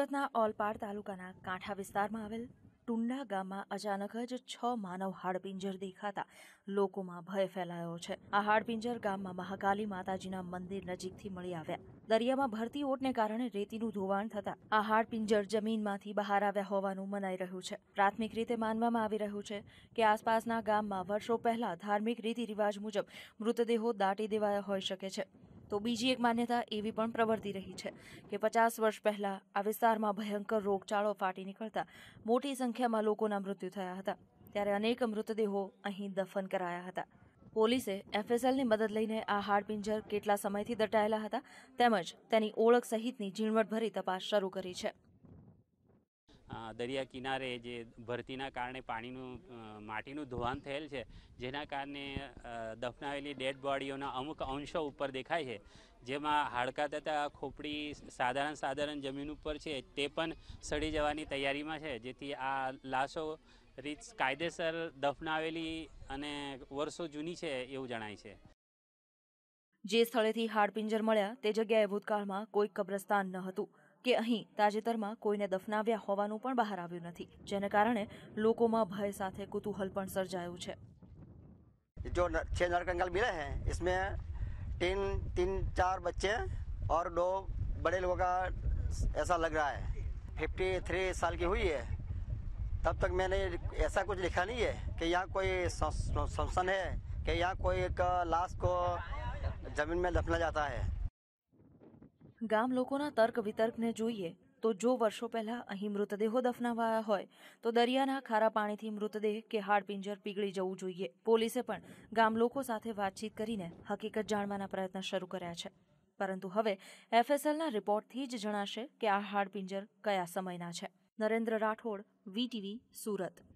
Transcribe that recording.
સુરતના ઓલપાડ તાલુકાના કાંઠા વિસ્તારમાં આવેલ ટુંડા ગામમાં અચાનક જ છ માનવ હાડપિંજર દેખાતા લોકોમાં ભય ફેલાયો છે આ હાડપિંજર ગામમાં મહાકાલી માતાજીના મંદિર નજીકથી મળી આવ્યા દરિયામાં ભરતી ઓટને કારણે રેતીનું ધોવાણ થતા આ હાડપિંજર જમીનમાંથી બહાર આવ્યા હોવાનું મનાઈ રહ્યું છે પ્રાથમિક રીતે માનવામાં આવી રહ્યું છે કે આસપાસના ગામમાં વર્ષો પહેલા ધાર્મિક રીતિ રિવાજ મુજબ મૃતદેહો દાટી દેવાયા હોઈ શકે છે તો બીજી એક માન્યતા એવી પણ પ્રવર્તી રહી છે કે પચાસ વર્ષ પહેલાં આ વિસ્તારમાં ભયંકર રોગચાળો ફાટી નીકળતા મોટી સંખ્યામાં લોકોના મૃત્યુ થયા હતા ત્યારે અનેક મૃતદેહો અહીં દફન કરાયા હતા પોલીસે એફએસએલની મદદ લઈને આ હાડપિંજર કેટલા સમયથી દટાયેલા હતા તેમજ તેની ઓળખ સહિતની ઝીણવટભરી તપાસ શરૂ કરી છે દરિયા કિનારે જે ભરતીના કારણે પાણીનું માટીનું ધોવાણ થયેલ છે જેના કારણે દફનાવેલી ડેડ બોડીઓના અમુક અંશો ઉપર દેખાય છે જેમાં હાડકા તથા ખોપડી સાધારણ સાધારણ જમીન ઉપર છે તે પણ સડી જવાની તૈયારીમાં છે જેથી આ લાશો રીત કાયદેસર દફનાવેલી અને વર્ષો જૂની છે એવું જણાય છે જે સ્થળેથી હાડપિંજર મળ્યા તે જગ્યાએ ભૂતકાળમાં કોઈ કબ્રસ્તાન ન હતું કે અહીં તાજેતરમાં કોઈને દફનાવ્યા હોવાનું પણ બહાર આવ્યું નથી જેને કારણે લોકોમાં ભય સાથે કુતૂહલ પણ સર્જાયું છે जो छः नरकंकाल मिले हैं इसमें तीन तीन चार बच्चे और दो बड़े लोगों का ऐसा लग रहा है फिफ्टी थ्री साल की हुई है तब तक मैंने ऐसा कुछ लिखा नहीं है कि यहाँ कोई संस्थान है कि यहाँ कोई एक लाश को जमीन में दफना जाता है ગામ લોકોના તર્ક વિતર્કને જોઈએ તો જો વર્ષો પહેલાં અહીં મૃતદેહો દફનાવાયા હોય તો દરિયાના ખારા પાણીથી મૃતદેહ કે હાડપિંજર પીગળી જવું જોઈએ પોલીસે પણ ગામ લોકો સાથે વાતચીત કરીને હકીકત જાણવાના પ્રયત્ન શરૂ કર્યા છે પરંતુ હવે એફએસએલના રિપોર્ટથી જ જણાશે કે આ હાડપિંજર કયા સમયના છે નરેન્દ્ર રાઠોડ વીટીવી સુરત